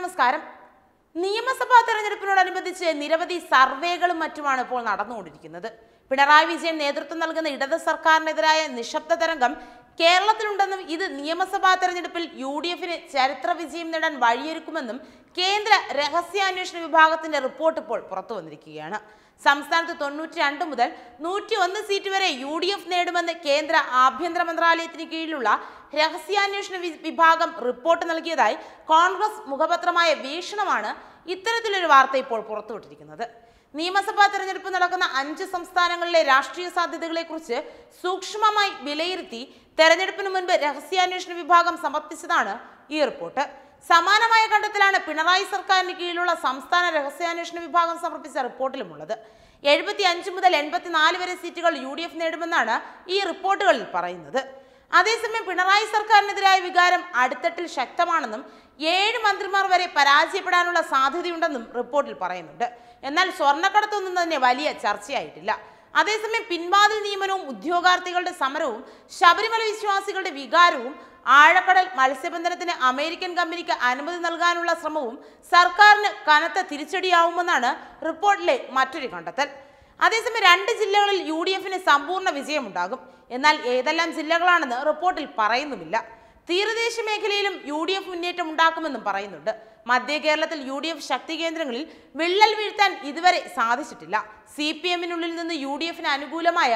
നമസ്കാരം നിയമസഭാ തെരഞ്ഞെടുപ്പിനോടനുബന്ധിച്ച് നിരവധി സർവേകളും മറ്റുമാണ് ഇപ്പോൾ നടന്നുകൊണ്ടിരിക്കുന്നത് പിണറായി വിജയൻ നേതൃത്വം നൽകുന്ന ഇടത് സർക്കാരിനെതിരായ നിശബ്ദ തരംഗം കേരളത്തിലുണ്ടെന്നും ഇത് നിയമസഭാ തെരഞ്ഞെടുപ്പിൽ യു ഡി എഫിന് ചരിത്ര വിജയം നേടാൻ വഴിയൊരുക്കുമെന്നും കേന്ദ്ര രഹസ്യാന്വേഷണ വിഭാഗത്തിന്റെ റിപ്പോർട്ട് ഇപ്പോൾ പുറത്തു വന്നിരിക്കുകയാണ് സംസ്ഥാനത്ത് തൊണ്ണൂറ്റി രണ്ട് മുതൽ നൂറ്റി ഒന്ന് സീറ്റ് വരെ യു ഡി എഫ് നേടുമെന്ന് കേന്ദ്ര ആഭ്യന്തര മന്ത്രാലയത്തിന് കീഴിലുള്ള രഹസ്യാന്വേഷണ വിഭാഗം റിപ്പോർട്ട് നൽകിയതായി കോൺഗ്രസ് മുഖപത്രമായ വീക്ഷണമാണ് ഇത്തരത്തിലൊരു വാർത്ത ഇപ്പോൾ പുറത്തുവിട്ടിരിക്കുന്നത് നിയമസഭാ തെരഞ്ഞെടുപ്പ് നടക്കുന്ന അഞ്ച് സംസ്ഥാനങ്ങളിലെ രാഷ്ട്രീയ സാധ്യതകളെക്കുറിച്ച് സൂക്ഷ്മമായി വിലയിരുത്തി തെരഞ്ഞെടുപ്പിന് മുൻപ് രഹസ്യാന്വേഷണ വിഭാഗം സമർപ്പിച്ചതാണ് ഈ റിപ്പോർട്ട് സമാനമായ കണ്ടത്തിലാണ് പിണറായി സർക്കാരിന് കീഴിലുള്ള സംസ്ഥാന രഹസ്യാന്വേഷണ വിഭാഗം സമർപ്പിച്ച റിപ്പോർട്ടിലുമുള്ളത് എഴുപത്തി അഞ്ച് മുതൽ എൺപത്തിനാല് വരെ സീറ്റുകൾ യു ഡി എഫ് നേടുമെന്നാണ് ഈ റിപ്പോർട്ടുകളിൽ പറയുന്നത് അതേസമയം പിണറായി സർക്കാരിനെതിരായ വികാരം അടുത്തട്ടിൽ ശക്തമാണെന്നും ഏഴ് മന്ത്രിമാർ വരെ പരാജയപ്പെടാനുള്ള സാധ്യതയുണ്ടെന്നും റിപ്പോർട്ടിൽ പറയുന്നുണ്ട് എന്നാൽ സ്വർണ്ണക്കടത്തൊന്നും തന്നെ വലിയ ചർച്ചയായിട്ടില്ല അതേസമയം പിൻവാതിൽ നിയമനവും ഉദ്യോഗാർത്ഥികളുടെ സമരവും ശബരിമല വിശ്വാസികളുടെ വികാരവും ആഴക്കടൽ മത്സ്യബന്ധനത്തിന് അമേരിക്കൻ കമ്പനിക്ക് അനുമതി നൽകാനുള്ള ശ്രമവും സർക്കാരിന് കനത്ത തിരിച്ചടിയാവുമെന്നാണ് റിപ്പോർട്ടിലെ മറ്റൊരു കണ്ടെത്തൽ അതേസമയം രണ്ട് ജില്ലകളിൽ യു ഡി എഫിന് സമ്പൂർണ്ണ വിജയമുണ്ടാകും എന്നാൽ ഏതെല്ലാം ജില്ലകളാണെന്ന് റിപ്പോർട്ടിൽ പറയുന്നുമില്ല തീരദേശ മേഖലയിലും യു ഡി എഫ് മുന്നേറ്റം ഉണ്ടാക്കുമെന്നും പറയുന്നുണ്ട് മധ്യ കേരളത്തിൽ യു ഡി എഫ് ശക്തി കേന്ദ്രങ്ങളിൽ വിള്ളൽ വീഴ്ത്താൻ ഇതുവരെ സാധിച്ചിട്ടില്ല സി പി എമ്മിനുള്ളിൽ നിന്ന് യു ഡി എഫിന് അനുകൂലമായ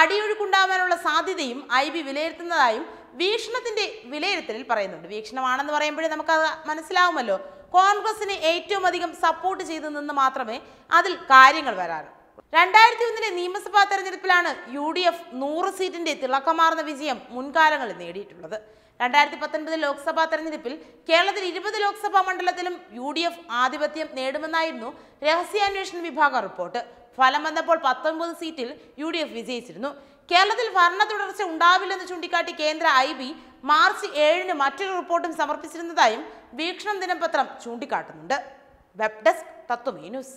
അടിയൊഴുക്കുണ്ടാവാനുള്ള സാധ്യതയും ഐ ബി വിലയിരുത്തുന്നതായും വീക്ഷണത്തിന്റെ വിലയിരുത്തലിൽ പറയുന്നുണ്ട് വീക്ഷണമാണെന്ന് പറയുമ്പോഴേ നമുക്കത് മനസ്സിലാവുമല്ലോ കോൺഗ്രസിന് ഏറ്റവും അധികം സപ്പോർട്ട് ചെയ്തു നിന്ന് മാത്രമേ അതിൽ കാര്യങ്ങൾ വരാറുള്ളൂ രണ്ടായിരത്തി ഒന്നിലെ നിയമസഭാ തെരഞ്ഞെടുപ്പിലാണ് യു ഡി എഫ് നൂറ് സീറ്റിന്റെ തിളക്കമാർന്ന വിജയം മുൻകാലങ്ങളിൽ നേടിയിട്ടുള്ളത് രണ്ടായിരത്തി പത്തൊൻപത് ലോക്സഭാ തെരഞ്ഞെടുപ്പിൽ കേരളത്തിൽ ഇരുപത് ലോക്സഭാ മണ്ഡലത്തിലും യു ഡി എഫ് ആധിപത്യം നേടുമെന്നായിരുന്നു രഹസ്യാന്വേഷണ വിഭാഗ റിപ്പോർട്ട് ഫലം വന്നപ്പോൾ പത്തൊൻപത് സീറ്റിൽ യു ഡി എഫ് വിജയിച്ചിരുന്നു കേരളത്തിൽ ഭരണ തുടർച്ച ഉണ്ടാവില്ലെന്ന് ചൂണ്ടിക്കാട്ടി കേന്ദ്ര ഐ ബി മാർച്ച് ഏഴിന് മറ്റൊരു റിപ്പോർട്ടും സമർപ്പിച്ചിരുന്നതായും വീക്ഷണം ദിനപത്രം ചൂണ്ടിക്കാട്ടുന്നുണ്ട് വെബ് ഡെസ്ക് തത്വമേ ന്യൂസ്